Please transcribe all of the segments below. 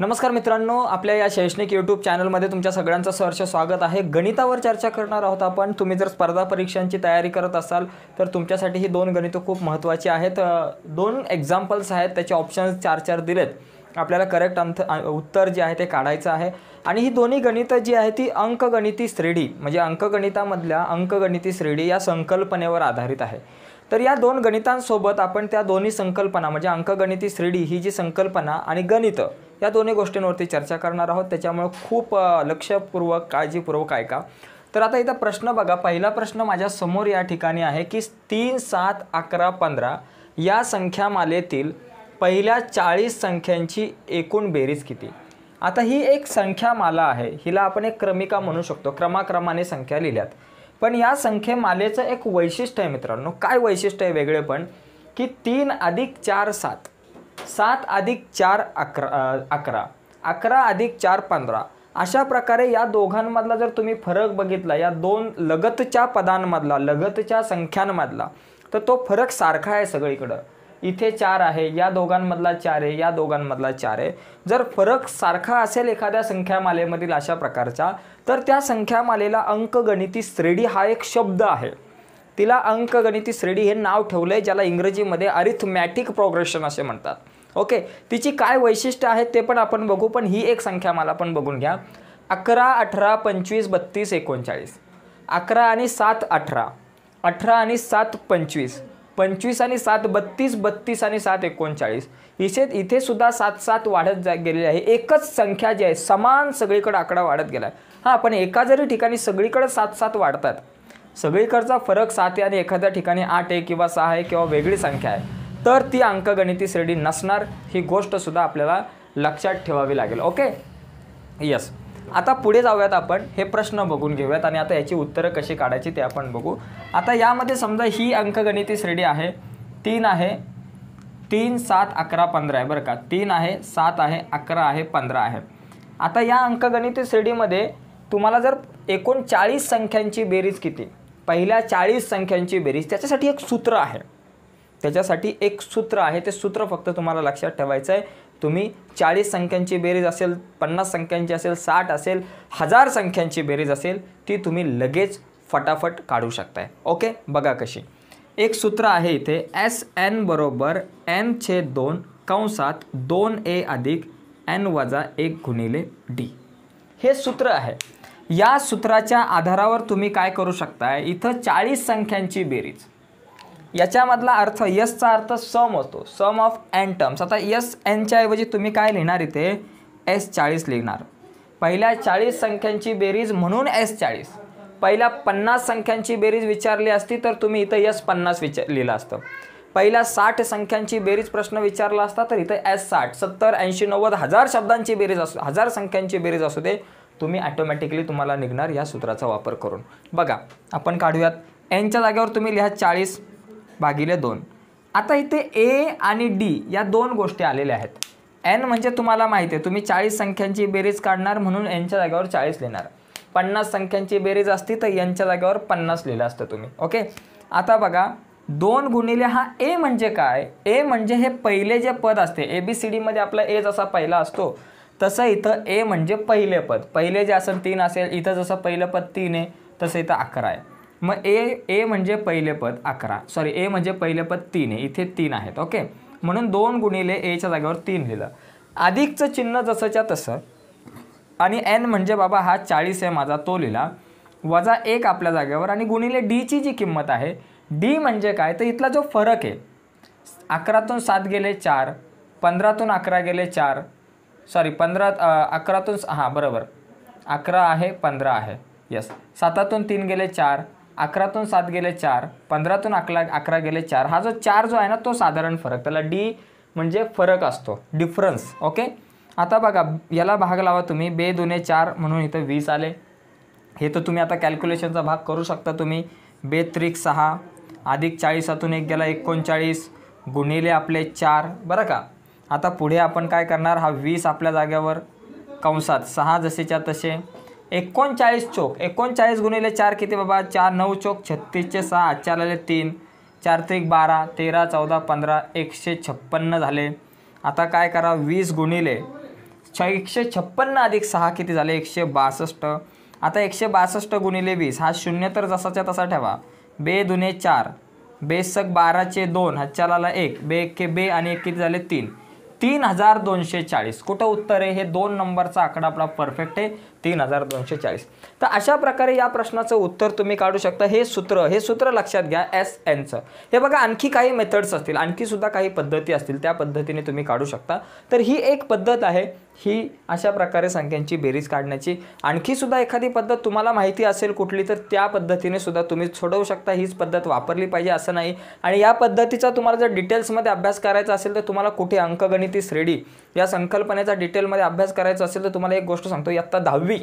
नमस्कार मित्रांनो आपल्या या शैक्षणिक यूट्यूब चॅनलमध्ये तुमच्या सगळ्यांचं सहर्ष स्वागत आहे गणितावर चर्चा करणार आहोत आपण तुम्ही जर स्पर्धा परीक्षांची तयारी करत असाल तर तुमच्यासाठी ही दोन गणितं खूप महत्त्वाची आहेत दोन एक्झाम्पल्स आहेत त्याचे ऑप्शन्स चार चार दिलेत आपल्याला करेक्ट अंथ उत्तर जे आहे ते काढायचं आहे आणि ही दोन्ही गणितं जी आहे ती अंकगणिती श्रेणी म्हणजे अंकगणितामधल्या अंकगणिती श्रेणी या संकल्पनेवर आधारित आहे तर या दोन गणितांसोबत आपण त्या दोन्ही संकल्पना म्हणजे अंकगणिती श्रेणी ही जी संकल्पना आणि गणित या दोन्ही गोष्टींवरती चर्चा करणार आहोत त्याच्यामुळे खूप लक्षपूर्वक काळजीपूर्वक ऐका तर आता इथं प्रश्न बघा पहिला प्रश्न माझ्या समोर या ठिकाणी आहे की तीन सात अकरा पंधरा या संख्यामालेतील पहिल्या चाळीस संख्यांची एकूण बेरीज किती आता ही एक संख्यामाला आहे हिला आपण एक क्रमिका म्हणू शकतो क्रमाक्रमाने संख्या लिहिल्यात पण या संख्येमालेचं एक वैशिष्ट्य आहे मित्रांनो काय वैशिष्ट्य आहे वेगळे पण की तीन अधिक चार सात सात अधिक चार अकरा अकरा अकरा अधिक चार पंधरा अशा प्रकारे या दोघांमधला जर तुम्ही फरक बघितला या दोन लगतच्या पदांमधला लगतच्या संख्यांमधला तर तो फरक सारखा आहे सगळीकडं इथे चार आहे या दोघांमधला चार आहे या दोघांमधला चार आहे जर फरक सारखा असेल एखाद्या संख्यामालेमधील अशा प्रकारचा तर त्या संख्यामालेला अंकगणिती श्रेणी हा एक शब्द आहे तिला अंकगणिती श्रेणी हे नाव ठेवलं आहे ज्याला इंग्रजीमध्ये अरिथमॅटिक प्रोग्रेशन असे म्हणतात ओके तिची काय वैशिष्ट्य आहेत ते पण आपण बघू पण ही एक संख्यामाला पण बघून घ्या अकरा अठरा पंचवीस बत्तीस एकोणचाळीस अकरा आणि सात अठरा अठरा आणि सात पंचवीस पंचवीस आणि सात बत्तीस बत्तीस आणि सात एकोणचाळीस इथे इथे सुद्धा सात सात वाढत जा गेलेली आहे एकच संख्या जी आहे समान सगळीकडे आकडा वाढत गेला आहे हां पण एका जरी ठिकाणी सगळीकडे सात सात वाढतात सगळीकडचा फरक सात आहे आणि एखाद्या ठिकाणी आठ आहे किंवा सहा आहे किंवा वेगळी संख्या आहे तर ती अंकगणिती श्रेणी नसणार ही गोष्टसुद्धा आपल्याला लक्षात ठेवावी लागेल ओके यस आता पुढे जाऊयात आपण हे प्रश्न बघून घेऊयात आणि आता याची उत्तरं कशी काढायची ते आपण बघू आता यामध्ये समजा ही अंकगणिती श्रेणी आहे तीन आहे तीन सात अकरा पंधरा आहे बरं का तीन आहे सात आहे अकरा आहे पंधरा आहे आता या अंकगणिती श्रेणीमध्ये तुम्हाला जर एकूण चाळीस संख्यांची बेरीज किती पहिल्या चाळीस संख्यांची बेरीज त्याच्यासाठी एक सूत्र आहे त्याच्यासाठी एक सूत्र आहे ते सूत्र फक्त तुम्हाला लक्षात ठेवायचं आहे तुम्ही चाळीस संख्यांची बेरीज असेल पन्नास संख्यांची असेल साठ असेल हजार संख्यांची बेरीज असेल ती तुम्ही लगेच फटाफट काढू शकताय ओके बघा कशी एक सूत्र आहे इथे एस एन बरोबर एन छे दोन कंसात दोन ए अधिक एन वजा एक गुणिले डी हे सूत्र आहे या सूत्राच्या आधारावर तुम्ही काय करू शकताय इथं चाळीस संख्यांची बेरीज याच्यामधला अर्थ यसचा अर्थ सम असतो सम ऑफ एन टर्म्स आता यस एनच्या ऐवजी तुम्ही काय लिहिणार इथे एस चाळीस लिहिणार पहिल्या चाळीस संख्यांची बेरीज म्हणून एस चाळीस पहिल्या पन्नास संख्यांची बेरीज विचारली असती तर तुम्ही इथं यस पन्नास विचार लिहिलं असतं पहिल्या साठ संख्यांची बेरीज प्रश्न विचारला असता तर इथं एस साठ सत्तर ऐंशी नव्वद हजार शब्दांची बेरीज असू हजार संख्यांची बेरीज असू दे तुम्ही ॲटोमॅटिकली तुम्हाला निघणार या सूत्राचा वापर करून बघा आपण काढूयात एनच्या जागेवर तुम्ही लिहा चाळीस भागिले दोन आता इथे ए आणि डी या दोन गोष्टी आलेल्या आहेत एन म्हणजे तुम्हाला माहिती आहे तुम्ही चाळीस संख्यांची बेरीज काढणार म्हणून एनच्या जागेवर चाळीस लिहिणार पन्नास संख्यांची बेरीज असती तर यांच्या जागेवर पन्नास लिहिलं असतं तुम्ही ओके आता बघा दोन गुणिले हा ए म्हणजे काय ए म्हणजे हे पहिले जे पद असते ए बी सी डीमध्ये आपला ए जसा पहिला असतो तसं इथं ए म्हणजे पहिले पद पहिले जे असेल तीन असेल इथं जसं पहिलं पद तीन आहे तसं इथं अकरा आहे मग ए ए म्हणजे पहिले पद अकरा सॉरी ए म्हणजे पहिले पद तीन आहे इथे तीन आहेत ओके म्हणून दोन गुणिले एच्या जागेवर तीन लिहिलं अधिकचं चिन्ह जसंच्या तसं आणि एन म्हणजे बाबा हा चाळीस आहे माझा तो लिहिला वजा एक आपल्या जागेवर आणि गुणिले डीची जी किंमत आहे डी म्हणजे काय तर इथला जो फरक आहे अकरातून सात गेले चार पंधरातून अकरा गेले चार सॉरी पंधरा अकरातून हां बरोबर अकरा आहे पंधरा आहे यस सातातून तीन गेले चार अकरातून सात गेले चार पंधरातून अकरा अकरा गेले चार हा जो चार जो आहे ना तो साधारण फरक त्याला डी म्हणजे फरक असतो डिफरन्स ओके आता बघा याला भाग लावा तुम्ही बे दुने चार म्हणून इथं वीस आले हे तर तुम्ही आता कॅल्क्युलेशनचा भाग करू शकता तुम्ही बे त्रिक सहा अधिक चाळीसातून एक गेला एकोणचाळीस गुणिले आपले चार बरं का आता पुढे आपण काय करणार हा वीस आपल्या जाग्यावर कंसात सहा जसेच्या तसे एकोणचाळीस चोक एकोणचाळीस गुणिले चार किती बाबा चार नऊ चोक छत्तीसचे सहा चार तीन चार त्रिक बारा तेरा चौदा पंधरा एकशे छप्पन्न झाले आता काय करा वीस गुणिले छ एकशे छप्पन्न अधिक सहा किती झाले एकशे बासष्ट आता एकशे बासष्ट गुणिले वीस हा शून्य तर जसाच्या तसा ठेवा बे दुने चार बेसक बाराचे दोन हच्चालाला एक बे एके बे आणि एक किती झाले तीन तीन हजार दोनशे चाळीस कुठं उत्तर आहे हे दोन नंबरचा आकडा आपला परफेक्ट आहे तीन हजार दोनशे चाळीस तर अशा प्रकारे या प्रश्नाचं उत्तर तुम्ही काढू शकता हे सूत्र हे सूत्र लक्षात घ्या एस एनचं हे बघा आणखी काही मेथड्स असतील आणखी सुद्धा काही पद्धती असतील त्या पद्धतीने तुम्ही काढू शकता तर ही एक पद्धत आहे ही अशा प्रकारे संख्यांची बेरीज काढण्याची आणखी सुद्धा एखादी पद्धत तुम्हाला माहिती असेल कुठली तर त्या पद्धतीने सुद्धा तुम्ही सोडवू शकता हीच पद्धत वापरली पाहिजे असं नाही आणि या पद्धतीचा तुम्हाला जर डिटेल्समध्ये अभ्यास करायचा असेल तर तुम्हाला कुठे अंकगणिती श्रेणी या संकल्पनेचा डिटेलमध्ये अभ्यास करायचा असेल तर तुम्हाला एक गोष्ट सांगतो इयत्ता दहावी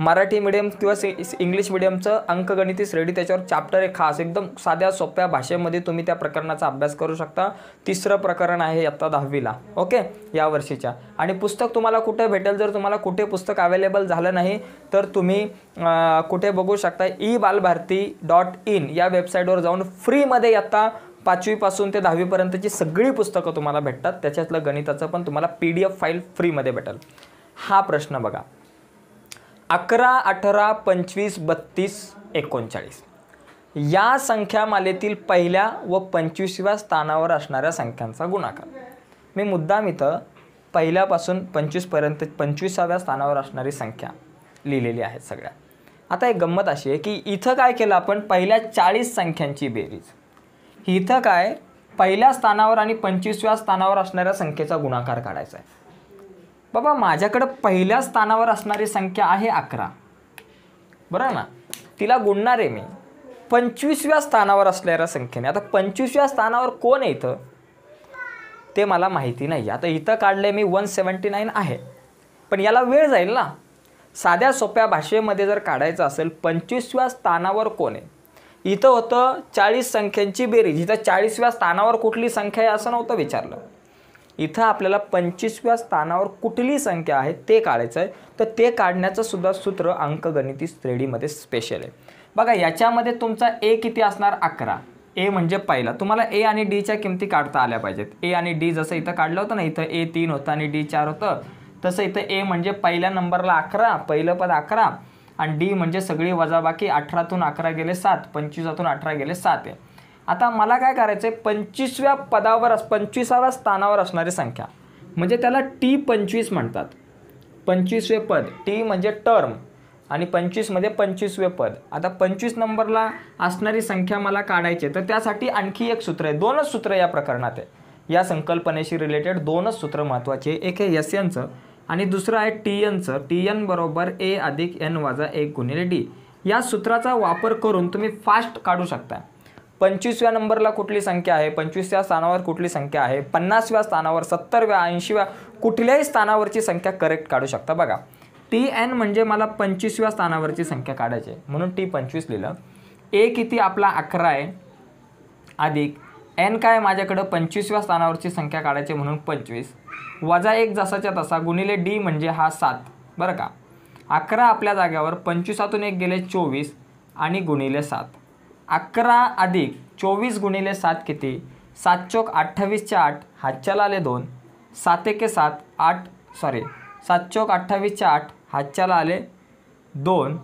मराठी मिडियम किंवा इंग्लिश मिडियमचं अंकगणिती श्रेणी त्याच्यावर चॅप्टर एक खास एकदम साध्या सोप्या भाषेमध्ये तुम्ही त्या प्रकरणाचा अभ्यास करू शकता तिसरं प्रकरण आहे आत्ता दहावीला ओके या वर्षीच्या आणि पुस्तक तुम्हाला कुठे भेटेल जर तुम्हाला कुठे पुस्तक अवेलेबल झालं नाही तर तुम्ही कुठे बघू शकता ई बालभारती डॉट इन या वेबसाईटवर जाऊन फ्रीमध्ये आत्ता पाचवीपासून ते दहावीपर्यंतची सगळी पुस्तकं तुम्हाला भेटतात त्याच्यातलं गणिताचं पण तुम्हाला पी डी एफ फाईल फ्रीमध्ये भेटेल हा प्रश्न बघा अकरा अठरा पंचवीस बत्तीस एकोणचाळीस या संख्यामालेतील पहिल्या व पंचवीसव्या स्थानावर असणाऱ्या संख्यांचा गुणाकार मी मुद्दाम इथं पहिल्यापासून पंचवीसपर्यंत पंचवीसाव्या स्थानावर असणारी संख्या लिहिलेली आहे सगळ्या आता एक गंमत अशी आहे की इथं काय केलं आपण पहिल्या चाळीस संख्यांची बेरीज इथं काय पहिल्या स्थानावर आणि पंचवीसव्या स्थानावर असणाऱ्या संख्येचा गुणाकार काढायचा आहे बाबा माझ्याकडं पहिल्या स्थानावर असणारी संख्या आहे अकरा बरं ना तिला गुणणार आहे मी पंचवीसव्या स्थानावर असणाऱ्या संख्येने आता पंचवीसव्या स्थानावर कोण आहे इथं ते मला माहिती नाही आता इथं काढले मी वन सेवन्टी नाईन आहे पण याला वेळ जाईल ना साध्या सोप्या भाषेमध्ये जर काढायचं असेल पंचवीसव्या स्थानावर कोण आहे इथं होतं चाळीस संख्यांची बेरीज इथं चाळीसव्या स्थानावर कुठली संख्या आहे असं नव्हतं विचारलं इथं आपल्याला पंचवीसव्या स्थानावर कुठली संख्या आहे ते काढायचं आहे तर ते काढण्याचं सुद्धा सूत्र अंकगणिती श्रेणीमध्ये स्पेशल आहे बघा याच्यामध्ये तुमचा ए किती असणार अकरा ए म्हणजे पहिला तुम्हाला ए आणि डीच्या किमती काढता आल्या पाहिजेत ए आणि डी जसं इथं काढलं होतं ना इथं ए तीन होतं आणि डी चार होतं तसं इथं ए म्हणजे पहिल्या नंबरला अकरा पहिलं पद अकरा आणि डी म्हणजे सगळी वजाबाकी अठरातून अकरा गेले सात पंचवीसातून अठरा गेले सात आहे आता मला काय करायचं आहे पंचवीसव्या पदावर अस पंचवीसाव्या स्थानावर असणारी संख्या म्हणजे त्याला टी पंचवीस म्हणतात पंचवीसवे पद टी म्हणजे टर्म आणि पंचवीसमध्ये म्हणजे पंचवीसवे पद आता पंचवीस नंबरला असणारी संख्या मला काढायची तर त्यासाठी आणखी एक सूत्र आहे दोनच सूत्र या प्रकरणात आहे या संकल्पनेशी रिलेटेड दोनच सूत्र महत्त्वाचे एक हे यस यांचं आणि दुसरं आहे टी एनचं टी एन बरोबर ए अधिक एन वाजा एक गुणिले डी या सूत्राचा वापर करून तुम्ही फास्ट काढू शकता पंचवीसव्या नंबरला कुठली संख्या आहे पंचवीसव्या स्थानावर कुठली संख्या आहे पन्नासव्या स्थानावर सत्तरव्या ऐंशीव्या कुठल्याही स्थानावरची संख्या करेक्ट काढू शकता बघा टी एन म्हणजे मला पंचवीसव्या स्थानावरची संख्या काढायची आहे म्हणून टी पंचवीस लिहिलं ए किती आपला अकरा आहे अधिक एन काय माझ्याकडं पंचवीसव्या स्थानावरची संख्या काढायची म्हणून पंचवीस वजा एक जसाच्या तसा गुणिले डी म्हणजे हा सात बरं का अकरा आपल्या जाग्यावर पंचवीसातून एक गेले चोवीस आणि गुणिले सात अकरा अधिक चोवीस गुणिले सात किती सात चोक अठ्ठावीसच्या आठ हातच्याला आले दोन सात एके सात आठ सॉरी सात चोक अठ्ठावीसच्या आठ हातच्याला आले दोन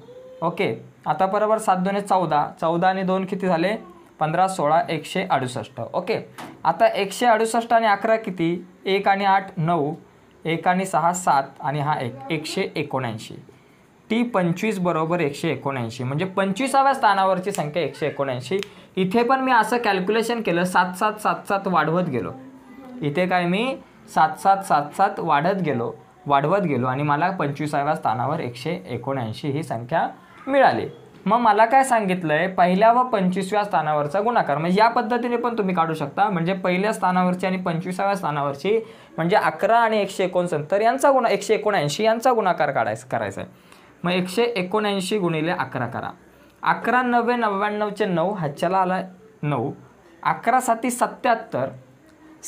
ओके आता बरोबर सात दोन चौदा चौदा आणि दोन किती झाले पंधरा सोळा एकशे अडुसष्ट ओके आता एकशे अडुसष्ट आणि अकरा किती एक आणि आठ नऊ एक आणि सहा सात आणि हा एक एकशे एकोणऐंशी टी पंचवीस बरोबर एकशे एकोणऐंशी म्हणजे पंचवीसाव्या स्थानावरची संख्या एकशे एकोणऐंशी इथे पण मी असं कॅल्क्युलेशन केलं सात सात सात सात वाढवत गेलो इथे काय मी सात सात सात सात वाढत गेलो वाढवत गेलो आणि मला पंचवीसाव्या स्थानावर एकशे एकोणऐंशी ही संख्या मिळाली मग मला काय सांगितलं आहे पहिल्या व पंचवीसव्या स्थानावरचा गुणाकार म्हणजे या पद्धतीने पण तुम्ही काढू शकता म्हणजे पहिल्या स्थानावरची आणि पंचवीसाव्या स्थानावरची म्हणजे अकरा आणि एकशे एकोणसत्तर यांचा गुणा एकशे एकोणऐंशी यांचा गुणाकार काढाय करायचा आहे मग एकशे एकोणऐंशी गुणिले अकरा करा अकरा नव्वे नव्याण्णवचे नऊ हाच्याला आला नऊ अकरा साती सत्त्याहत्तर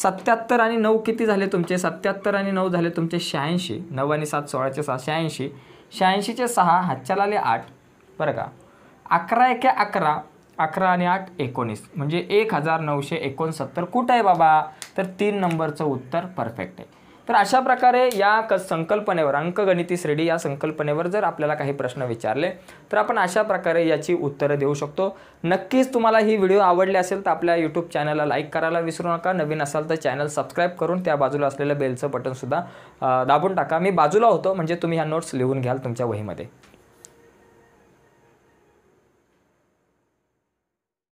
सत्याहत्तर आणि नऊ किती झाले तुमचे सत्याहत्तर आणि नऊ झाले तुमचे शहाऐंशी नऊ आणि सात सोळाचे सहा शहाऐंशी शहाऐंशीचे सहा हातच्याला आले आठ बरं का अकरा एके अकरा अकरा आणि आठ एकोणीस म्हणजे एक हजार नऊशे एकोणसत्तर कुठं आहे बाबा तर तीन नंबरचं उत्तर परफेक्ट आहे तर अशा प्रकारे या क संकल्पनेवर अंकगणिती श्रेणी या संकल्पनेवर जर आपल्याला काही प्रश्न विचारले तर आपण अशा प्रकारे याची उत्तरं देऊ शकतो नक्कीच तुम्हाला ही व्हिडिओ आवडली असेल तर आपल्या यूट्यूब चॅनलला लाईक करायला विसरू नका नवीन असाल तर चॅनल सबस्क्राईब करून त्या बाजूला असलेलं बेलचं बटनसुद्धा दाबून टाका मी बाजूला होतो म्हणजे तुम्ही ह्या नोट्स लिहून घ्याल तुमच्या वहीमध्ये